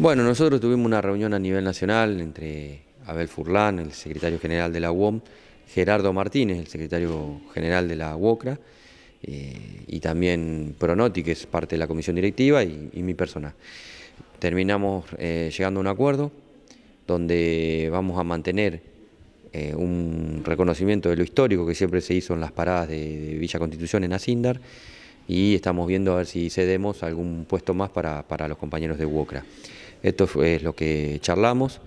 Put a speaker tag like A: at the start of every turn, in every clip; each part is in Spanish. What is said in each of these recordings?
A: Bueno, nosotros tuvimos una reunión a nivel nacional entre Abel Furlán, el secretario general de la UOM, Gerardo Martínez, el secretario general de la UOCRA, eh, y también Pronoti, que es parte de la comisión directiva, y, mi persona. Terminamos eh, llegando a un acuerdo donde vamos a mantener eh, un reconocimiento de lo histórico que siempre se hizo en las paradas de, Villa Constitución en Asindar, y estamos viendo a ver si cedemos algún puesto más para, para los compañeros de UOCRA. Esto es lo que charlamos.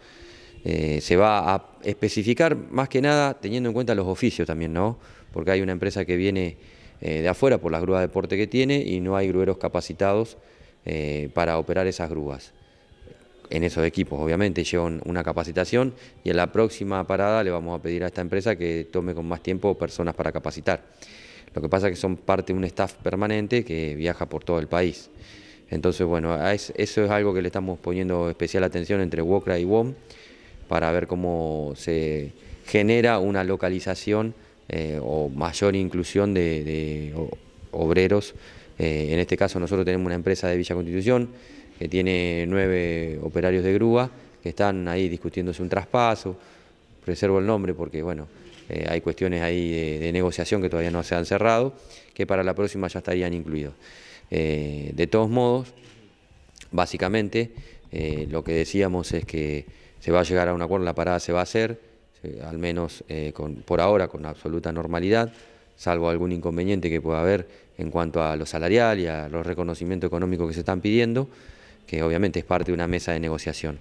A: Eh, se va a especificar más que nada teniendo en cuenta los oficios también, ¿no? Porque hay una empresa que viene eh, de afuera por las grúas de deporte que tiene y no hay grueros capacitados eh, para operar esas grúas. En esos equipos, obviamente, llevan una capacitación y en la próxima parada le vamos a pedir a esta empresa que tome con más tiempo personas para capacitar. Lo que pasa es que son parte de un staff permanente que viaja por todo el país. Entonces, bueno, eso es algo que le estamos poniendo especial atención entre Wocra y WOM para ver cómo se genera una localización eh, o mayor inclusión de, obreros. Eh, en este caso nosotros tenemos una empresa de Villa Constitución que tiene nueve operarios de grúa que están ahí discutiéndose un traspaso, preservo el nombre porque bueno, eh, hay cuestiones ahí de negociación que todavía no se han cerrado, que para la próxima ya estarían incluidos. Eh, de todos modos, básicamente, eh, lo que decíamos es que se va a llegar a un acuerdo, la parada se va a hacer, al menos eh, por ahora con absoluta normalidad, salvo algún inconveniente que pueda haber en cuanto a lo salarial y a los reconocimientos económicos que se están pidiendo, que obviamente es parte de una mesa de negociación.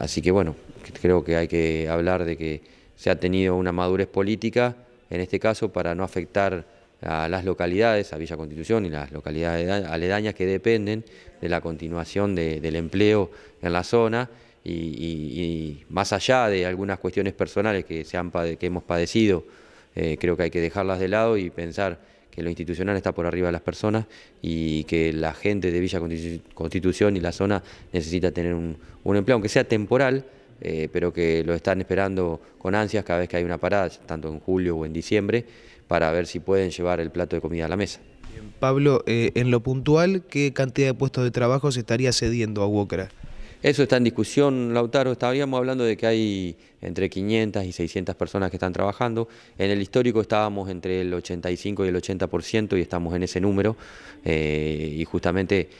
A: así que bueno, creo que hay que hablar de que se ha tenido una madurez política, en este caso, para no afectar a las localidades, a Villa Constitución y las localidades aledañas que dependen de la continuación del empleo en la zona y, más allá de algunas cuestiones personales que, se que hemos padecido, eh, creo que hay que dejarlas de lado y pensar que lo institucional está por arriba de las personas y que la gente de Villa Constitución y la zona necesita tener un, empleo, aunque sea temporal, eh, pero que lo están esperando con ansias cada vez que hay una parada, tanto en julio o en diciembre para ver si pueden llevar el plato de comida a la mesa. Pablo, eh, en lo puntual, ¿qué cantidad de puestos de trabajo se estaría cediendo a Wocra? Eso está en discusión, Lautaro. Estábamos hablando de que hay entre 500 y 600 personas que están trabajando. En el histórico estábamos entre el 85 y el 80% y estamos en ese número. Eh, y justamente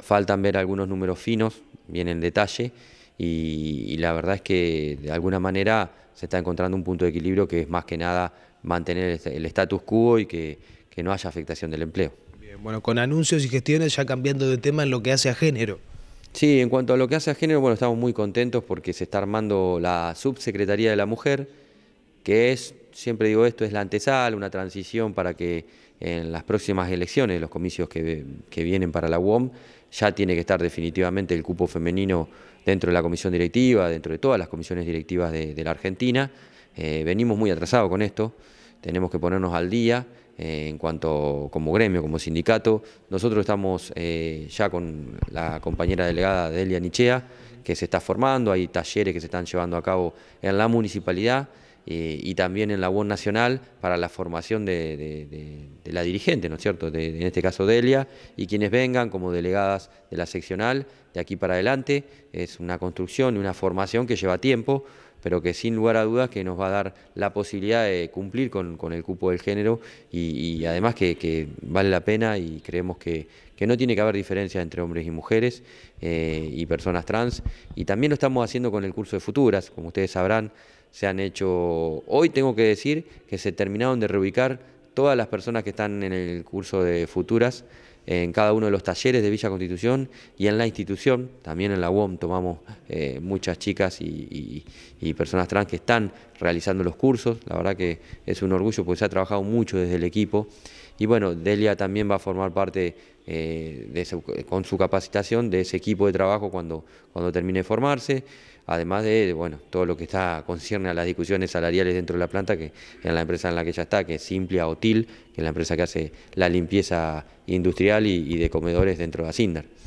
A: faltan ver algunos números finos, bien en detalle y, la verdad es que de alguna manera se está encontrando un punto de equilibrio que es más que nada mantener el, status quo y que, que, no haya afectación del empleo. Bien, bueno, con anuncios y gestiones ya cambiando de tema en lo que hace a género. Sí, en cuanto a lo que hace a género, bueno, estamos muy contentos porque se está armando la Subsecretaría de la Mujer, que es siempre digo esto, es la antesala, una transición para que en las próximas elecciones, los comicios que, vienen para la UOM, ya tiene que estar definitivamente el cupo femenino dentro de la comisión directiva, dentro de todas las comisiones directivas de, la Argentina. Eh, venimos muy atrasados con esto, tenemos que ponernos al día eh, en cuanto como gremio, como sindicato. Nosotros estamos eh, ya con la compañera delegada Delia Nichea, que se está formando, hay talleres que se están llevando a cabo en la municipalidad eh, y también en la UON Nacional para la formación de, de la dirigente, ¿no es cierto?, en este caso Delia, y quienes vengan como delegadas de la seccional de aquí para adelante. Es una construcción y una formación que lleva tiempo pero que sin lugar a dudas que nos va a dar la posibilidad de cumplir con, el cupo del género y, además que, vale la pena y creemos que, no tiene que haber diferencia entre hombres y mujeres eh, y personas trans. Y también lo estamos haciendo con el curso de futuras, como ustedes sabrán, se han hecho, hoy tengo que decir que se terminaron de reubicar todas las personas que están en el curso de futuras en cada uno de los talleres de Villa Constitución y en la institución, también en la UOM tomamos eh, muchas chicas y, y, personas trans que están realizando los cursos, la verdad que es un orgullo porque se ha trabajado mucho desde el equipo y bueno, Delia también va a formar parte eh, eh, con su capacitación de ese equipo de trabajo cuando, termine de formarse, además de, bueno, todo lo que está concierne a las discusiones salariales dentro de la planta, que en la empresa en la que ya está, que es Simplia Otil, que es la empresa que hace la limpieza industrial y, y de comedores dentro de Asindar.